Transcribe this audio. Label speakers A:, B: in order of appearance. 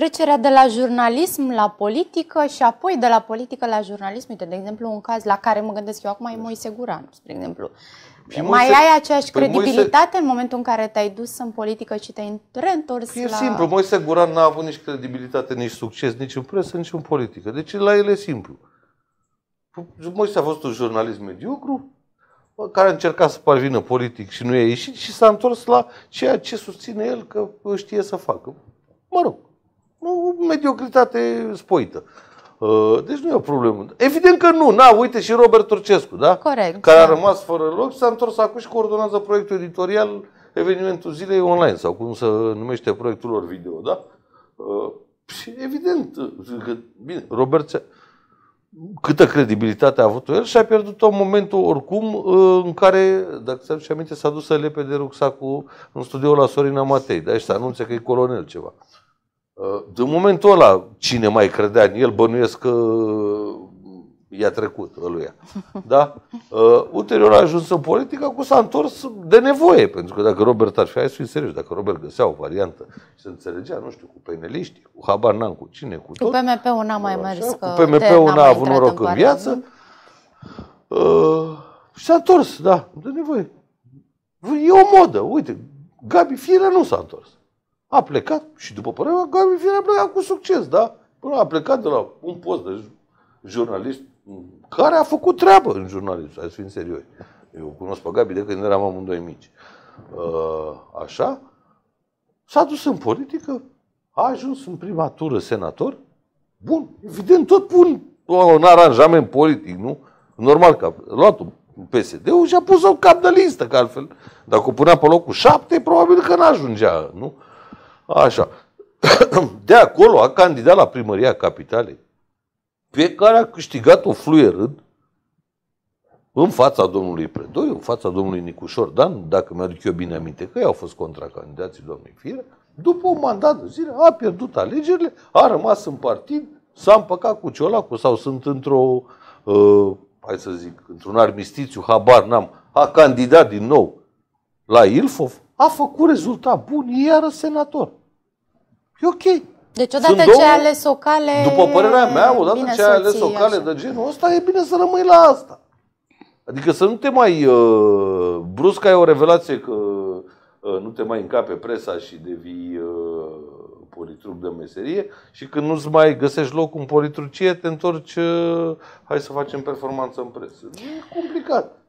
A: trecerea de la jurnalism la politică și apoi de la politică la jurnalism. Uite, de exemplu, un caz la care mă gândesc eu acum e Moise Guran, spre exemplu. Și mai Moise, ai aceeași păi credibilitate Moise, în momentul în care te-ai dus în politică și te-ai reîntors păi E la... simplu, Moise Guran n-a avut nici credibilitate, nici succes, nici în presă, nici în politică. Deci la el e simplu. Păi, Moise a fost un jurnalist mediocru, care a încercat să parvină politic și nu i-a ieșit și s-a întors la ceea ce susține el că știe să facă. Mă rog, o mediocritate spoită. Uh, deci nu e o problemă. Evident că nu. Na, uite și Robert Turcescu, da? Corect. Care a da. rămas fără loc, s-a întors acum și coordonează proiectul editorial evenimentul zilei online sau cum se numește proiectul lor video, da? Uh, și evident, că, bine, Robert câtă credibilitate a avut el și a pierdut-o în momentul oricum uh, în care, dacă ți aduce aminte, s-a dus să lepe de rucsacul în studioul la Sorina Matei, da? Și să anunțe că e colonel ceva. De ă, momentul ăla, cine mai credea în el, bănuiesc că uh, i-a trecut ăluia. Da? Uh, ulterior a ajuns în politică cu s-a întors de nevoie, pentru că dacă Robert ar fi, hai să fim serios, dacă Robert găsea o variantă și se înțelegea, nu știu, cu peneliști, cu habar n-am, cu cine, cu tot. Cu PMP-ul n-a mai așa, că Cu PMP-ul n-a avut noroc în, în viață. Uh, și s-a întors, da, de nevoie. E o modă, uite, Gabi Firea nu s-a întors. A plecat și după părerea Gabi Firea a plecat cu succes, da? Până a plecat de la un post de jurnalist care a făcut treabă în jurnalism, să fim serios. Eu cunosc pe Gabi de când eram amândoi mici. Uh, așa, s-a dus în politică, a ajuns în prima tură senator. Bun, evident, tot pun un aranjament politic, nu? Normal că a luat PSD-ul și a pus-o cap de listă, că altfel, dacă o punea pe locul șapte, probabil că n-ajungea, nu? Așa. De acolo a candidat la primăria capitalei, pe care a câștigat o fluierând în fața domnului Predoi, în fața domnului Nicușor Dan, dacă mi-aduc eu bine aminte că ei au fost contracandidații domnului Fire, după un mandat de zile a pierdut alegerile, a rămas în partid, s-a împăcat cu Ciolacu sau sunt într-o, uh, hai să zic, într-un armistițiu, habar n-am, a candidat din nou la Ilfov, a făcut rezultat bun, iară senator. E ok. Deci odată Sunt ce două, ai ales o cale... După părerea mea, odată ce ai ales o cale așa. de genul ăsta, e bine să rămâi la asta. Adică să nu te mai... Uh, brusc ai o revelație că uh, nu te mai încape presa și devii uh, politruc de meserie și când nu-ți mai găsești loc în politrucie, te întorci, uh, hai să facem performanță în presă. E complicat.